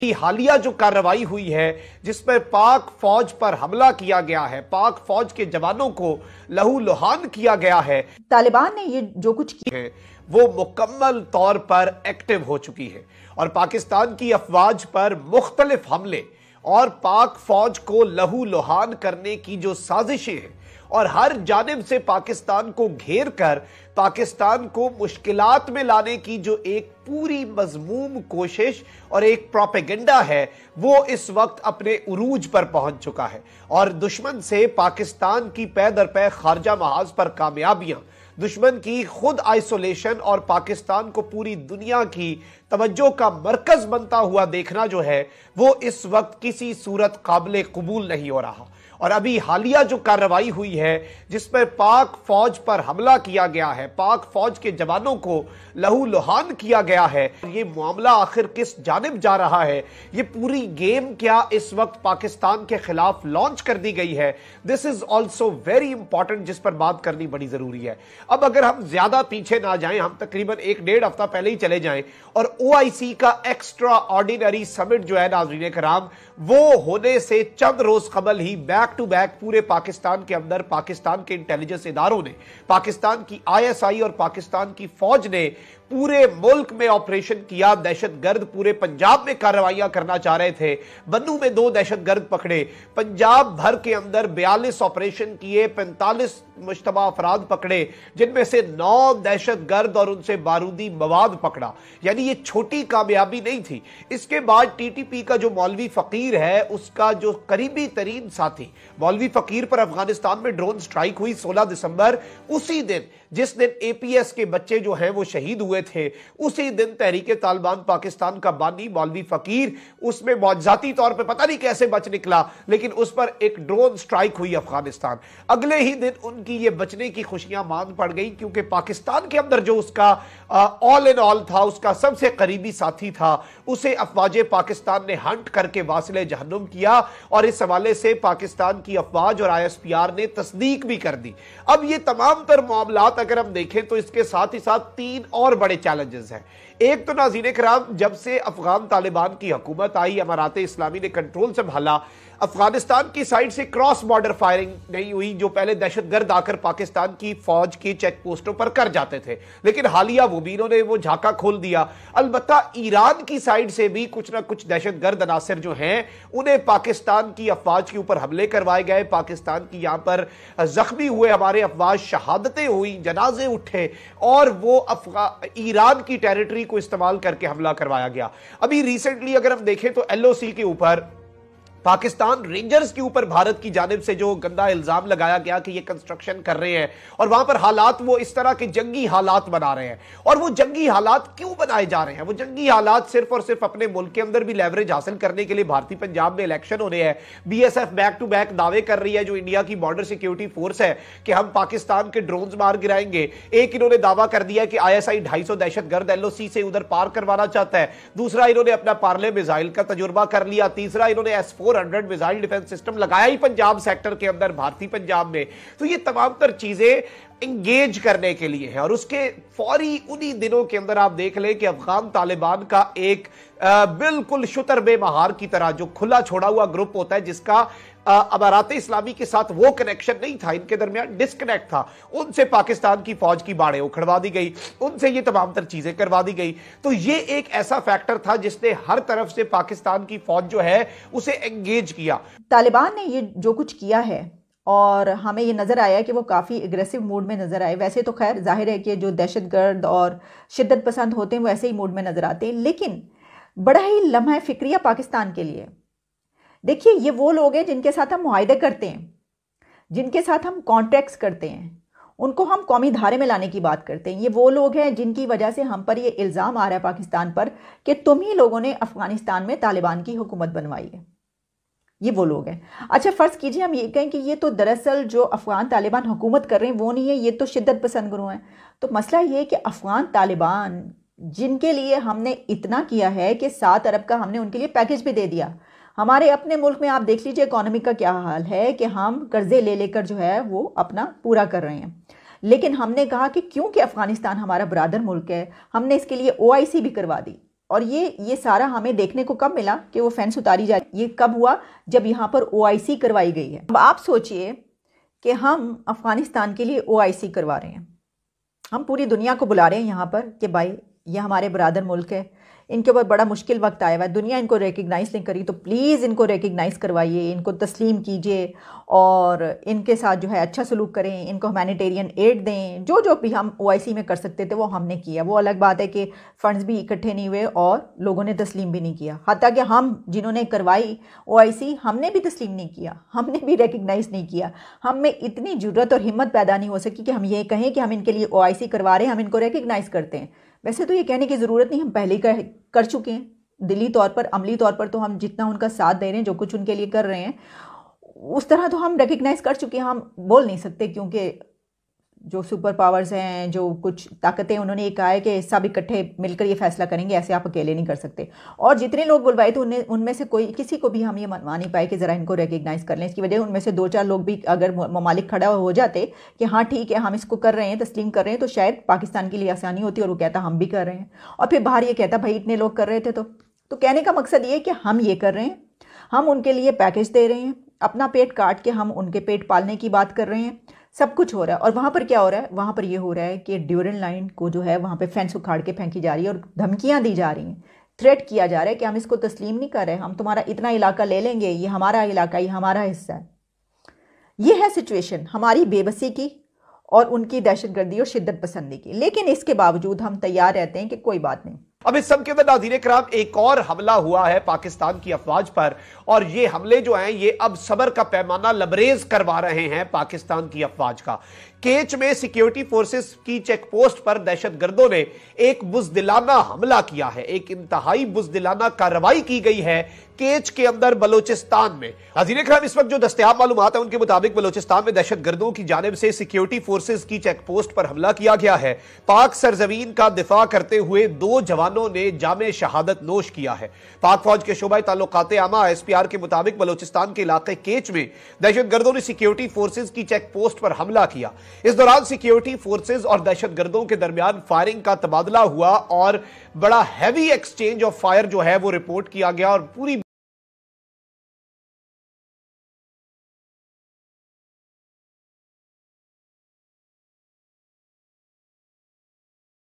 की हालिया जो कार्रवाई हुई है जिसमें पाक फौज पर हमला किया गया है पाक फौज के जवानों को लहू लुहान किया गया है तालिबान ने ये जो कुछ किया है वो मुकम्मल तौर पर एक्टिव हो चुकी है और पाकिस्तान की अफवाज पर मुख्तलिफ हमले और पाक फौज को लहू लुहान करने की जो साजिशें हैं और हर जानब से पाकिस्तान को घेर कर पाकिस्तान को मुश्किल में लाने की जो एक पूरी मजमूम कोशिश और एक प्रोपेगेंडा है वो इस वक्त अपने उरूज पर पहुंच चुका है और दुश्मन से पाकिस्तान की पै दर पै खारजा महाज पर कामयाबियां दुश्मन की खुद आइसोलेशन और पाकिस्तान को पूरी दुनिया की तवज्जो का मरकज बनता हुआ देखना जो है वो इस वक्त किसी सूरत काबिल कबूल नहीं हो रहा और अभी हालिया जो कार्रवाई हुई है जिस पर पाक फौज पर हमला किया गया है पाक फौज के जवानों को लहू लुहान किया गया है ये मामला आखिर किस जानब जा रहा है ये पूरी गेम क्या इस वक्त पाकिस्तान के खिलाफ लॉन्च कर दी गई है this is also very important जिस पर बात करनी बड़ी जरूरी है अब अगर हम ज्यादा पीछे ना जाए हम तकरीबन एक डेढ़ हफ्ता पहले ही चले जाए और ओ का एक्स्ट्रा ऑर्डिनरी समिट जो है नाजरीन कराम वो होने से चंद रोज कबल ही बैक बैक टू बैक पूरे पाकिस्तान के अंदर पाकिस्तान के इंटेलिजेंस इदारों ने पाकिस्तान की आईएसआई और पाकिस्तान की फौज ने पूरे मुल्क में ऑपरेशन किया दहशतगर्द पूरे पंजाब में कार्रवाइयां करना चाह रहे थे बन्नू में दो दहशतगर्द पकड़े पंजाब भर के अंदर बयालीस ऑपरेशन किए पैंतालीस मुशतबा अफराद पकड़े जिनमें से नौ दहशत गर्द और उनसे बारूदी मवाद पकड़ा यानी ये छोटी कामयाबी नहीं थी इसके बाद टी टी पी का जो मौलवी फ़कीर है उसका जो करीबी तरीन साथी मौलवी फ़कीर पर अफगानिस्तान में ड्रोन स्ट्राइक हुई सोलह दिसंबर उसी दिन जिस दिन ए पी एस के बच्चे जो हैं वो शहीद हुए थे उसी दिन तहरीक तालिबान पाकिस्तान का बानी मौलवी फ़कीर उसमें मौजाती तौर पर पता नहीं कैसे बच निकला लेकिन उस पर एक ड्रोन स्ट्राइक हुई अफगानिस्तान अगले ही दिन उन उनकी ये बचने की खुशियां मांग पड़ गई क्योंकि पाकिस्तान के अंदर जो उसका ऑल एंड ऑल था उसका सबसे करीबी साथी था उसे अफवाज पाकिस्तान ने हंट करके वासिल जहनुम किया और इस हवाले से पाकिस्तान की अफवाज और आईएसपीआर ने तस्दीक भी कर दी अब ये तमाम तर मामला अगर हम देखें तो इसके साथ ही साथ तीन और बड़े चैलेंजेस हैं एक तो नाजीन कराम जब से अफगान तालिबान की हुकूमत आई अमारात इस्लामी ने कंट्रोल संभाला अफगानिस्तान की साइड से क्रॉस बॉर्डर फायरिंग नहीं हुई जो पहले दहशतगर्द आकर पाकिस्तान की फौज की चेक पोस्टों पर कर जाते थे लेकिन हालिया वो ने वो झाका खोल दिया अलबत् ईरान की साइड से भी कुछ ना कुछ दहशतगर्द अनासर जो हैं उन्हें पाकिस्तान की अफवाज के ऊपर हमले करवाए गए पाकिस्तान की यहां पर जख्मी हुए हमारे अफवाज शहादतें हुई जनाजे उठे और वो अफगा ईरान की टेरिटरी को इस्तेमाल करके हमला करवाया गया अभी रिसेंटली अगर हम देखें तो एलओसी के ऊपर पाकिस्तान रेंजर्स के ऊपर भारत की जानब से जो गंदा इल्जाम लगाया गया कि ये कंस्ट्रक्शन कर रहे हैं और वहां पर हालात वो इस तरह के जंगी हालात बना रहे हैं और वो जंगी हालात क्यों बनाए जा रहे हैं वो जंगी हालात सिर्फ और सिर्फ अपने मुल्क के अंदर भी लेवरेज हासिल करने के लिए भारतीय पंजाब में इलेक्शन होने हैं एफ बैक टू बैक दावे कर रही है जो इंडिया की बॉर्डर सिक्योरिटी फोर्स है कि हम पाकिस्तान के ड्रोन मार गिराएंगे एक इन्होंने दावा कर दिया कि आई आईएसआई 250 दहशतगर्द सी से उधर पार करवाना चाहता है दूसरा इन्होंने अपना पार्ले मिजाइल का तजुर्बा कर लिया तीसरा इन्होंने S four 400 missile defence system लगाया ही पंजाब सेक्टर के अंदर भारतीय पंजाब में तो ये तमाम तर चीजें इंगेज करने के लिए है और उसके फौरी उन्हीं दिनों के अंदर आप देख लें कि अफगान तालिबान का एक आ, बिल्कुल शुतर बेमहार की तरह जो खुला छोड़ा हुआ ग्रुप होता है जिसका अमारात इस्लामी के साथ वो कनेक्शन नहीं था इनके दरमियान डिस्कनेक्ट था उनसे पाकिस्तान की फौज की बाड़े उखड़वा दी गई उनसे ये तमाम तर चीजें करवा दी गई तो ये एक ऐसा फैक्टर था जिसने हर तरफ से पाकिस्तान की फौज जो है उसे एंगेज किया तालिबान ने ये जो कुछ किया है और हमें ये नज़र आया कि वो काफ़ी एग्रेसिव मूड में नज़र आए वैसे तो खैर जाहिर है कि जो दहशतगर्द और शिद्दत पसंद होते हैं वो ऐसे ही मूड में नज़र आते हैं लेकिन बड़ा ही लम्हा फिक्रिया पाकिस्तान के लिए देखिए ये वो लोग हैं जिनके साथ हम मुहिदे करते हैं जिनके साथ हम कॉन्ट्रैक्ट्स करते हैं उनको हम कौमी धारे में लाने की बात करते हैं ये वो लोग हैं जिनकी वजह से हम पर ये इल्ज़ाम आ रहा है पाकिस्तान पर कि तुम ही लोगों ने अफ़गानिस्तान में तालिबान की हुकूमत बनवाई है ये वो लोग हैं अच्छा फ़र्ज़ कीजिए हम ये कहें कि ये तो दरअसल जो अफ़गान तालिबान हुकूमत कर रहे हैं वो नहीं है ये तो शिद्दत पसंद गुरु हैं तो मसला ये है कि अफ़गान तालिबान जिनके लिए हमने इतना किया है कि सात अरब का हमने उनके लिए पैकेज भी दे दिया हमारे अपने मुल्क में आप देख लीजिए इकोनॉमी का क्या हाल है कि हम कर्ज़े ले लेकर जो है वो अपना पूरा कर रहे हैं लेकिन हमने कहा कि क्योंकि अफ़गानिस्तान हमारा बरदर मुल्क है हमने इसके लिए ओ भी करवा दी और ये ये सारा हमें देखने को कब मिला कि वो फेंस उतारी जाए ये कब हुआ जब यहाँ पर ओ करवाई गई है अब आप सोचिए कि हम अफ़गानिस्तान के लिए ओ करवा रहे हैं हम पूरी दुनिया को बुला रहे हैं यहाँ पर कि भाई ये हमारे बरदर मुल्क है इनके ऊपर बड़ा मुश्किल वक्त आया हुआ है दुनिया इनको रिकगनाइज़ नहीं करी तो प्लीज़ इनको रिकगनाइज़ करवाइए इनको तस्लीम कीजिए और इनके साथ जो है अच्छा सलूक करें इनको हमानिटेरियन एड दें जो जो भी हम ओ में कर सकते थे वो हमने किया वो अलग बात है कि फ़ंड्स भी इकट्ठे नहीं हुए और लोगों ने तस्लीम भी नहीं किया हती हम जिन्होंने करवाई ओ हमने भी तस्लीम नहीं किया हमने भी रिकगनाइज़ नहीं किया हम में इतनी ज़रूरत और हिम्मत पैदा नहीं हो सकी कि हम ये कहें कि हम इनके लिए ओ करवा रहे हैं हम इनको रिकगनाइज़ करते हैं वैसे तो ये कहने की ज़रूरत नहीं हम पहले ही कर, कर चुके हैं दिली तौर पर अमली तौर पर तो हम जितना उनका साथ दे रहे हैं जो कुछ उनके लिए कर रहे हैं उस तरह तो हम रिकग्नाइज़ कर चुके हैं हम बोल नहीं सकते क्योंकि जो सुपर पावर्स हैं जो कुछ ताकतें उन्होंने ये कहा है कि सब इकट्ठे मिलकर ये फैसला करेंगे ऐसे आप अकेले नहीं कर सकते और जितने लोग बुलवाए थे तो उनने उनमें से कोई किसी को भी हम ये मनवा नहीं पाए कि ज़रा इनको रिकगनाइज़ कर लें इसकी वजह उनमें से दो चार लोग भी अगर ममालिक खड़ा हो जाते कि हाँ ठीक है हम इसको कर रहे हैं तस्लीम कर रहे हैं तो शायद पाकिस्तान के लिए आसानी होती और वो कहता हम भी कर रहे हैं और फिर बाहर ये कहता भाई इतने लोग कर रहे थे तो तो कहने का मकसद ये कि हम ये कर रहे हैं हम उनके लिए पैकेज दे रहे हैं अपना पेट काट के हम उनके पेट पालने की बात कर रहे हैं सब कुछ हो रहा है और वहाँ पर क्या हो रहा है वहाँ पर ये हो रहा है कि ड्यूरल लाइन को जो है वहाँ पे फेंस उखाड़ के फेंकी जा रही है और धमकियाँ दी जा रही हैं थ्रेट किया जा रहा है कि हम इसको तस्लीम नहीं कर रहे हम तुम्हारा इतना इलाका ले लेंगे ये हमारा इलाका ये हमारा हिस्सा है ये है सिचुएशन हमारी बेबसी की और उनकी दहशतगर्दी और शिद्दत पसंदी की लेकिन इसके बावजूद हम तैयार रहते हैं कि कोई बात नहीं अब इस सब के अंदर नाजीर कराम एक और हमला हुआ है पाकिस्तान की अफवाज पर और ये हमले जो हैं ये अब सबर का पैमाना लबरेज करवा रहे हैं पाकिस्तान की अफवाज का केच में सिक्योरिटी फोर्सेस की चेक पोस्ट पर दहशतगर्दों ने एक बुजदिलाना हमला किया है एक इंतहाई बुजदिलाना कार्रवाई की गई है केच के अंदर बलोचिस्तान में हजीर खराब इस वक्त जो दस्तियाब मालूम है उनके मुताबिक बलोचिस्तान में दहशत गर्दों की जानब से सिक्योरिटी फोर्सेज की चेक पोस्ट पर हमला किया गया है पाक सरजमीन का दिफा करते हुए दो जवान जवानों ने जाम शहादत नोश किया है पाक फौज के शोबा ताल्लुकात आमा आर के मुताबिक बलोचिस्तान के इलाके केच में दहशतगर्दों ने सिक्योरिटी फोर्सेज की चेक पोस्ट पर हमला किया इस दौरान सिक्योरिटी फोर्सेज और दहशतगर्दों के दरमियान फायरिंग का तबादला हुआ और बड़ा हैवी एक्सचेंज ऑफ फायर जो है वो रिपोर्ट किया गया और पूरी